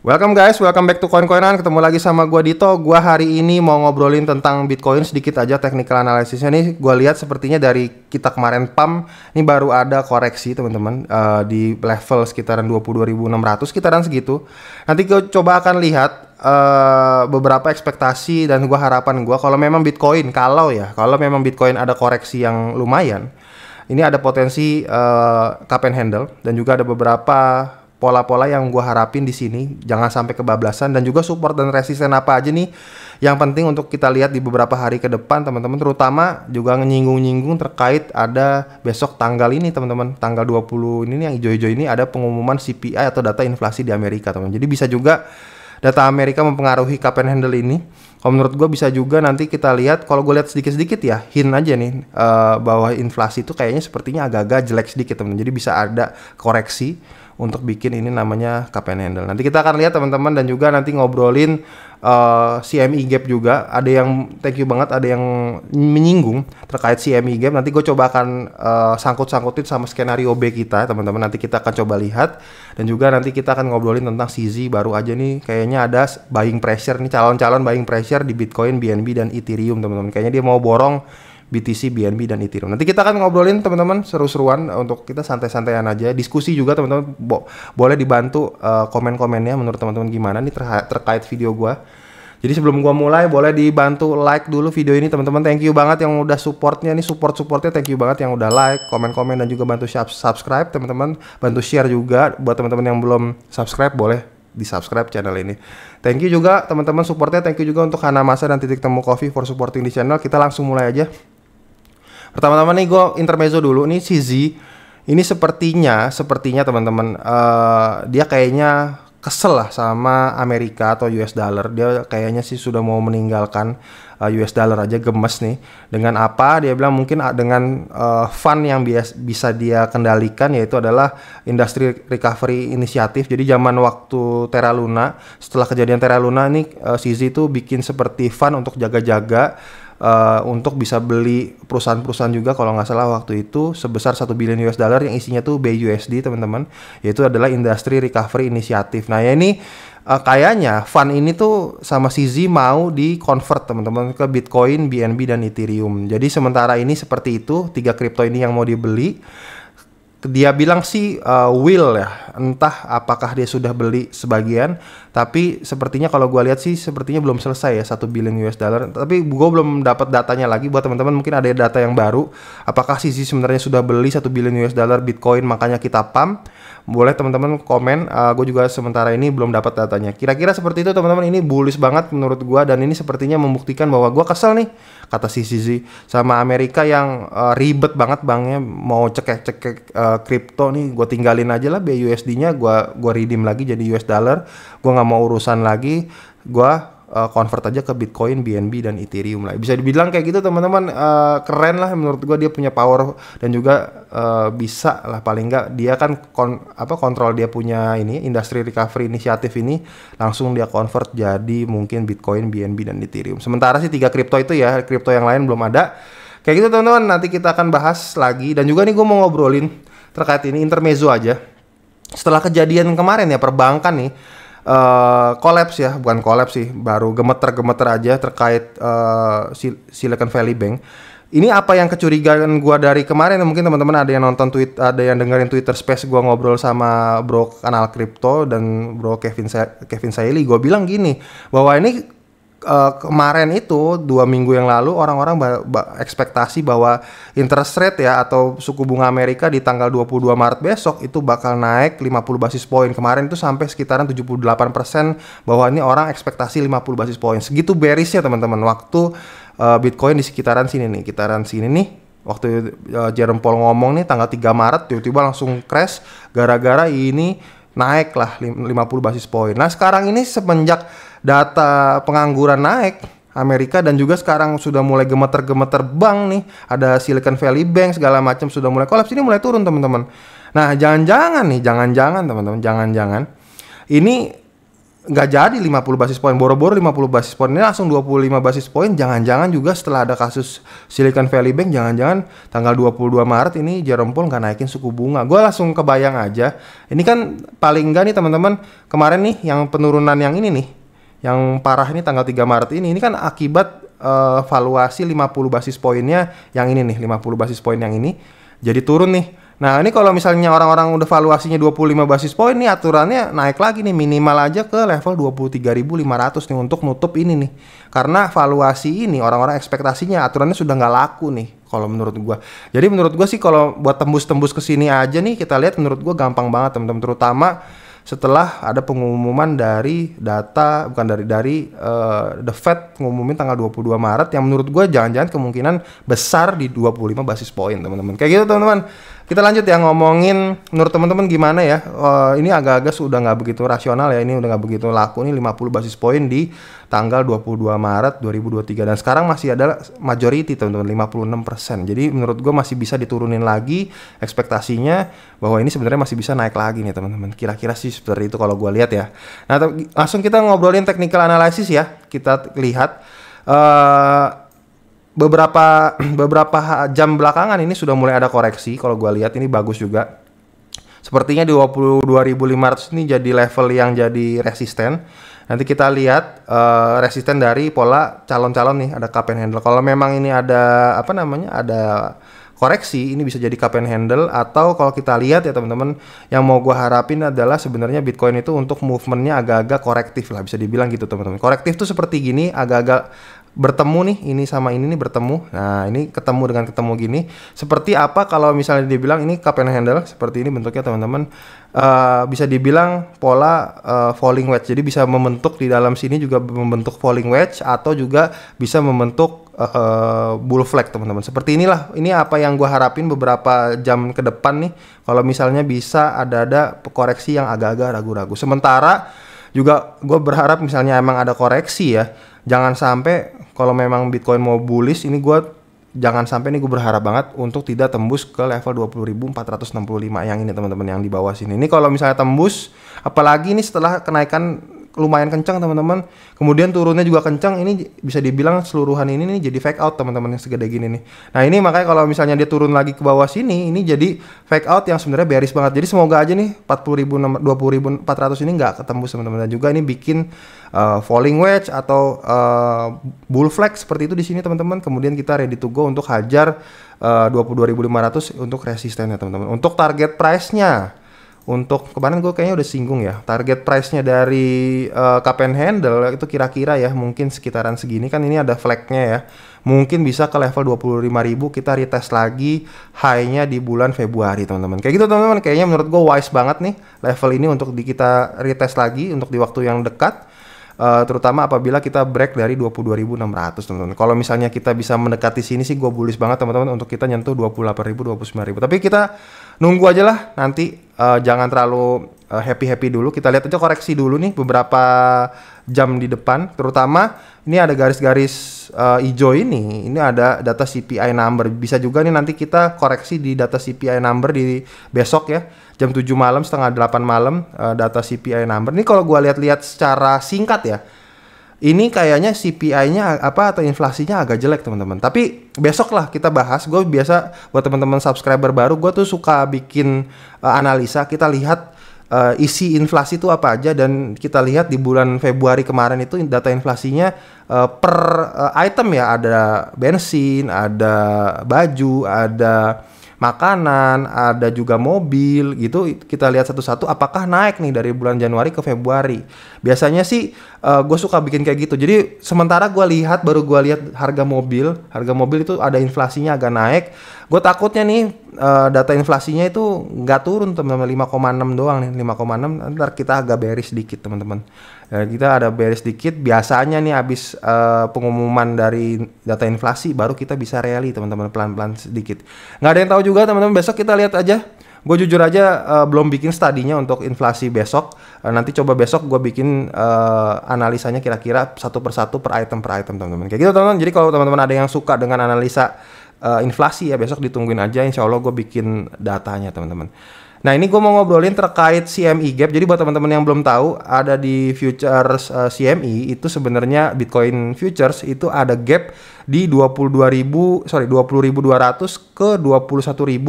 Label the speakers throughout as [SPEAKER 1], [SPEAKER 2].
[SPEAKER 1] Welcome guys, welcome back to Coin Coinan. Ketemu lagi sama gua Dito. Gua hari ini mau ngobrolin tentang Bitcoin sedikit aja technical analysisnya nih. Gua lihat sepertinya dari kita kemarin pump ini baru ada koreksi teman-teman uh, di level sekitaran 22.600 sekitaran segitu. Nanti gua coba akan lihat uh, beberapa ekspektasi dan gua harapan gua kalau memang Bitcoin kalau ya, kalau memang Bitcoin ada koreksi yang lumayan ini ada potensi uh, cup and handle dan juga ada beberapa pola-pola yang gue harapin di sini. Jangan sampai kebablasan dan juga support dan resisten apa aja nih yang penting untuk kita lihat di beberapa hari ke depan teman-teman terutama juga nyinggung-nyinggung terkait ada besok tanggal ini teman-teman tanggal 20 ini yang hijau-hijau ini ada pengumuman CPI atau data inflasi di Amerika teman-teman. Jadi bisa juga data Amerika mempengaruhi cup and handle ini. Kalau menurut gue bisa juga nanti kita lihat, kalau gue lihat sedikit-sedikit ya, hint aja nih uh, bahwa inflasi itu kayaknya sepertinya agak-agak jelek sedikit teman. Jadi bisa ada koreksi untuk bikin ini namanya KPN handle. Nanti kita akan lihat teman-teman dan juga nanti ngobrolin uh, eh, CME gap juga. Ada yang thank you banget, ada yang menyinggung terkait CME gap. Nanti gue coba akan uh, sangkut-sangkutin sama skenario B kita, teman-teman. Nanti kita akan coba lihat dan juga nanti kita akan ngobrolin tentang CZ baru aja nih. Kayaknya ada buying pressure nih calon-calon buying pressure di Bitcoin, BNB dan Ethereum, teman-teman. Kayaknya dia mau borong BTC, BNB dan Ethereum. Nanti kita akan ngobrolin teman-teman seru-seruan untuk kita santai-santaian aja, diskusi juga teman-teman bo boleh dibantu uh, komen-komennya menurut teman-teman gimana nih ter terkait video gua. Jadi sebelum gua mulai boleh dibantu like dulu video ini teman-teman. Thank you banget yang udah supportnya nih support supportnya. Thank you banget yang udah like, komen-komen dan juga bantu subscribe teman-teman. Bantu share juga buat teman-teman yang belum subscribe boleh di subscribe channel ini. Thank you juga teman-teman supportnya. Thank you juga untuk Hana Masa dan Titik Temu Coffee for supporting di channel. Kita langsung mulai aja. Pertama-tama nih gue intermezzo dulu nih si Z ini sepertinya sepertinya teman-teman uh, dia kayaknya kesel lah sama Amerika atau US dollar. Dia kayaknya sih sudah mau meninggalkan uh, eh, US dollar aja gemes nih. Dengan apa? Dia bilang mungkin ah, dengan uh, fund yang bias, bisa dia kendalikan yaitu adalah industri recovery inisiatif. Jadi zaman waktu Terra Luna, setelah kejadian Terra Luna ini uh, Sizi itu bikin seperti fund untuk jaga-jaga uh, untuk bisa beli perusahaan-perusahaan juga kalau nggak salah waktu itu sebesar satu billion US dollar yang isinya tuh BUSD teman-teman yaitu adalah industri recovery Initiative. Nah ya ini uh, kayaknya fund ini tuh sama CZ mau di convert teman-teman ke Bitcoin, BNB dan Ethereum. Jadi sementara ini seperti itu tiga kripto ini yang mau dibeli dia bilang sih uh, will ya entah apakah dia sudah beli sebagian tapi sepertinya kalau gua lihat sih sepertinya belum selesai ya satu billion US dollar tapi gua belum dapat datanya lagi buat teman-teman mungkin ada data yang baru apakah sih sebenarnya sudah beli satu billion US dollar Bitcoin makanya kita pump boleh teman-teman komen. Uh, eh, gue juga sementara ini belum dapat datanya. Kira-kira seperti itu teman-teman. Ini bullish banget menurut gue dan ini sepertinya membuktikan bahwa gue kesel nih kata si Zizi sama Amerika yang uh, ribet banget banknya mau cekek-cekek uh, kripto nih. Gue tinggalin aja lah BUSD-nya. Gue gue redeem lagi jadi US dollar. Gue nggak mau urusan lagi. Gue Eh, convert aja ke Bitcoin, BNB dan Ethereum lah. Bisa dibilang kayak gitu teman-teman uh, keren lah menurut gua dia punya power dan juga uh, bisa lah paling nggak dia kan kon apa kontrol dia punya ini industri recovery inisiatif ini langsung dia convert jadi mungkin Bitcoin, BNB dan Ethereum. Sementara sih tiga kripto itu ya, kripto yang lain belum ada. Kayak gitu teman-teman, nanti kita akan bahas lagi dan juga nih gua mau ngobrolin terkait ini intermezzo aja. Setelah kejadian kemarin ya perbankan nih Eh, kolaps uh, ya, bukan kolaps sih, baru gemeter-gemeter aja terkait uh, Silicon Valley Bank. Ini apa yang kecurigaan gua dari kemarin ya? mungkin teman-teman ada yang nonton tweet, ada yang dengerin Twitter Space gua ngobrol sama Bro Kanal Kripto dan Bro Kevin Sa Kevin Saily. gua bilang gini, bahwa ini uh, kemarin itu dua minggu yang lalu orang-orang ba- ba- ekspektasi bahwa interest rate ya atau suku bunga Amerika di tanggal 22 Maret besok itu bakal naik 50 basis poin. Kemarin itu sampai sekitaran 78% bahwa ini orang ekspektasi 50 basis poin. Segitu bearishnya teman-teman waktu uh, Bitcoin di sekitaran sini nih, sekitaran sini nih waktu uh, Jerome Powell ngomong nih tanggal 3 Maret tiba-tiba langsung crash gara-gara ini naik lah 50 basis poin. Nah sekarang ini semenjak data pengangguran naik Amerika dan juga sekarang sudah mulai gemeter-gemeter bank nih ada Silicon Valley Bank segala macam sudah mulai kolaps ini mulai turun teman-teman. Nah jangan-jangan nih jangan-jangan teman-teman jangan-jangan ini nggak jadi 50 basis poin boro-boro 50 basis poin ini langsung 25 basis poin jangan-jangan juga setelah ada kasus Silicon Valley Bank jangan-jangan tanggal 22 Maret ini Jerome Powell nggak naikin suku bunga gue langsung kebayang aja ini kan paling enggak nih teman-teman kemarin nih yang penurunan yang ini nih yang parah ini tanggal 3 Maret ini ini kan akibat uh, valuasi 50 basis poinnya yang ini nih 50 basis poin yang ini jadi turun nih Nah, ini kalau misalnya orang-orang udah valuasinya 25 basis point nih aturannya naik lagi nih minimal aja ke level 23.500 nih untuk nutup ini nih. Karena valuasi ini orang-orang ekspektasinya aturannya sudah nggak laku nih kalau menurut gua. Jadi menurut gue sih kalau buat tembus-tembus ke sini aja nih kita lihat menurut gua gampang banget teman-teman terutama setelah ada pengumuman dari data bukan dari dari uh, the Fed ngumumin tanggal 22 Maret yang menurut gue jangan-jangan kemungkinan besar di 25 basis point teman-teman kayak gitu teman-teman kita lanjut ya ngomongin menurut teman-teman gimana ya. Uh, ini agak-agak sudah nggak begitu rasional ya. Ini udah nggak begitu laku nih 50 basis poin di tanggal 22 Maret 2023 dan sekarang masih ada majority teman-teman 56%. Jadi menurut gue masih bisa diturunin lagi ekspektasinya bahwa ini sebenarnya masih bisa naik lagi nih teman-teman. Kira-kira sih seperti itu kalau gue lihat ya. Nah, langsung kita ngobrolin technical analysis ya. Kita lihat eh, beberapa beberapa jam belakangan ini sudah mulai ada koreksi kalau gue lihat ini bagus juga sepertinya di 22.500 ini jadi level yang jadi resisten nanti kita lihat uh, resisten dari pola calon-calon nih ada cup and handle kalau memang ini ada apa namanya ada koreksi ini bisa jadi cup and handle atau kalau kita lihat ya teman-teman yang mau gue harapin adalah sebenarnya Bitcoin itu untuk movementnya agak-agak korektif lah bisa dibilang gitu teman-teman korektif tuh seperti gini agak-agak bertemu nih ini sama ini nih bertemu nah ini ketemu dengan ketemu gini seperti apa kalau misalnya dibilang ini cup and handle seperti ini bentuknya teman-teman uh, bisa dibilang pola uh, falling wedge jadi bisa membentuk di dalam sini juga membentuk falling wedge atau juga bisa membentuk uh, bull flag teman-teman seperti inilah ini apa yang gua harapin beberapa jam ke depan nih kalau misalnya bisa ada-ada koreksi yang agak-agak ragu-ragu sementara juga gue berharap misalnya emang ada koreksi ya jangan sampai kalau memang Bitcoin mau bullish ini gue jangan sampai nih gue berharap banget untuk tidak tembus ke level 20.465 yang ini teman-teman yang di bawah sini. Ini kalau misalnya tembus apalagi ini setelah kenaikan lumayan kencang teman-teman. Kemudian turunnya juga kencang. Ini bisa dibilang seluruhan ini nih jadi fake out teman-teman yang segede gini nih. Nah, ini makanya kalau misalnya dia turun lagi ke bawah sini, ini jadi fake out yang sebenarnya bearish banget. Jadi semoga aja nih 40.000 400 ini nggak ketemu teman-teman. Dan juga ini bikin uh, falling wedge atau uh, bull flag seperti itu di sini teman-teman. Kemudian kita ready to go untuk hajar eh, uh, 22.500 untuk resistennya teman-teman. Untuk target price-nya untuk kemarin gue kayaknya udah singgung ya target price-nya dari uh, cup and handle itu kira-kira ya mungkin sekitaran segini kan ini ada flag nya ya mungkin bisa ke level 25.000 kita retest lagi high-nya di bulan Februari teman-teman kayak gitu teman-teman kayaknya menurut gue wise banget nih level ini untuk di kita retest lagi untuk di waktu yang dekat Uh, terutama apabila kita break dari 22.600 teman-teman. Kalau misalnya kita bisa mendekati sini sih gue bullish banget teman-teman untuk kita nyentuh 28.000 29.000. Tapi kita nunggu aja lah nanti uh, jangan terlalu uh, eh, happy happy dulu. Kita lihat aja koreksi dulu nih beberapa jam di depan. Terutama ini ada garis-garis uh, hijau ini. Ini ada data CPI number. Bisa juga nih nanti kita koreksi di data CPI number di besok ya jam 7 malam setengah 8 malam uh, data CPI number. Ini kalau gua lihat-lihat secara singkat ya ini kayaknya CPI-nya apa atau inflasinya agak jelek teman-teman. Tapi besok lah kita bahas. Gue biasa buat teman-teman subscriber baru, gue tuh suka bikin uh, analisa. Kita lihat uh, isi inflasi itu apa aja dan kita lihat di bulan Februari kemarin itu data inflasinya uh, per uh, item ya ada bensin, ada baju, ada makanan, ada juga mobil gitu. Kita lihat satu-satu apakah naik nih dari bulan Januari ke Februari. Biasanya sih uh, eh, gue suka bikin kayak gitu. Jadi sementara gue lihat baru gue lihat harga mobil, harga mobil itu ada inflasinya agak naik. Gue takutnya nih uh, data inflasinya itu nggak turun teman-teman 5,6 doang nih 5,6 ntar kita agak beris sedikit teman-teman. Nah, kita ada beres dikit. Biasanya nih habis uh, pengumuman dari data inflasi baru kita bisa rally teman-teman pelan-pelan sedikit. Nggak ada yang tahu juga teman-teman. Besok kita lihat aja. Gue jujur aja uh, belum bikin studinya untuk inflasi besok. Uh, nanti coba besok gue bikin uh, analisanya kira-kira satu persatu per item per item teman-teman. Kayak gitu teman-teman. Jadi kalau teman-teman ada yang suka dengan analisa uh, inflasi ya besok ditungguin aja. Insya Allah gue bikin datanya teman-teman. Nah ini gue mau ngobrolin terkait CME Gap. Jadi buat teman-teman yang belum tahu, ada di futures uh, eh, CME itu sebenarnya Bitcoin futures itu ada gap di 22.000 sorry 20.200 ke 21.000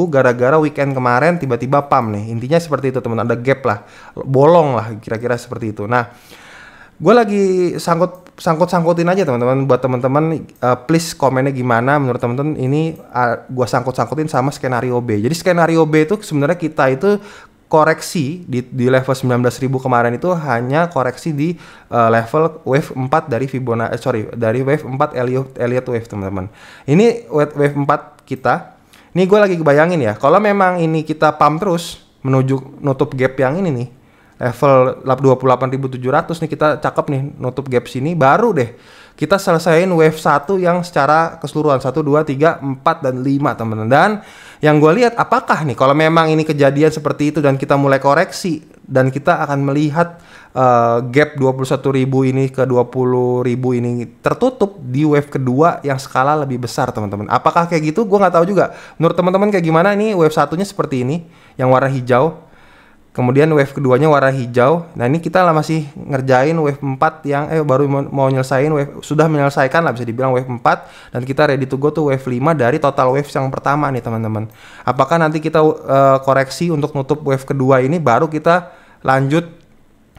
[SPEAKER 1] gara-gara weekend kemarin tiba-tiba pam nih. Intinya seperti itu teman ada gap lah, bolong lah kira-kira seperti itu. Nah gue lagi sangkut sangkut-sangkutin aja teman-teman buat teman-teman uh, please komennya gimana menurut teman-teman ini uh, gua sangkut-sangkutin sama skenario B. Jadi skenario B itu sebenarnya kita itu koreksi di, di level 19.000 kemarin itu hanya koreksi di uh, level wave 4 dari Fibonacci eh, sorry dari wave 4 Elliot Elliot wave teman-teman. Ini wave, wave 4 kita. Ini gua lagi bayangin ya, kalau memang ini kita pump terus menuju nutup gap yang ini nih, level 28.700 nih kita cakep nih nutup gap sini baru deh kita selesaiin wave 1 yang secara keseluruhan 1 2 3 4 dan 5 teman-teman dan yang gue lihat apakah nih kalau memang ini kejadian seperti itu dan kita mulai koreksi dan kita akan melihat uh, gap 21.000 ini ke 20.000 ini tertutup di wave kedua yang skala lebih besar teman-teman apakah kayak gitu gue nggak tahu juga menurut teman-teman kayak gimana nih wave satunya seperti ini yang warna hijau Kemudian wave keduanya warna hijau. Nah ini kita lah masih ngerjain wave 4 yang eh baru mau, nyesain nyelesain wave sudah menyelesaikan lah bisa dibilang wave 4 dan kita ready to go tuh wave 5 dari total wave yang pertama nih teman-teman. Apakah nanti kita uh, koreksi untuk nutup wave kedua ini baru kita lanjut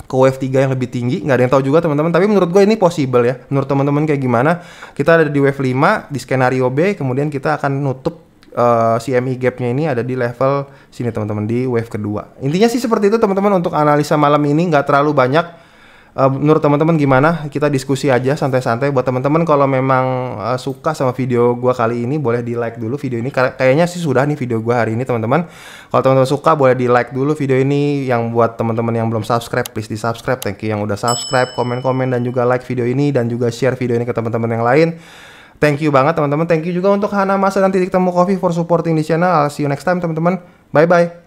[SPEAKER 1] ke wave 3 yang lebih tinggi nggak ada yang tahu juga teman-teman tapi menurut gue ini possible ya menurut teman-teman kayak gimana kita ada di wave 5 di skenario B kemudian kita akan nutup uh, eh, CME gapnya ini ada di level sini teman-teman di wave kedua. Intinya sih seperti itu teman-teman untuk analisa malam ini nggak terlalu banyak. Uh, menurut teman-teman gimana? Kita diskusi aja santai-santai. Buat teman-teman kalau memang uh, suka sama video gua kali ini boleh di like dulu video ini. Kayaknya sih sudah nih video gua hari ini teman-teman. Kalau teman-teman suka boleh di like dulu video ini. Yang buat teman-teman yang belum subscribe please di subscribe. Thank you yang udah subscribe, komen-komen dan juga like video ini dan juga share video ini ke teman-teman yang lain thank you banget teman-teman. Thank you juga untuk Hana Masa dan Titik Temu Coffee for supporting di channel. I'll see you next time teman-teman. Bye bye.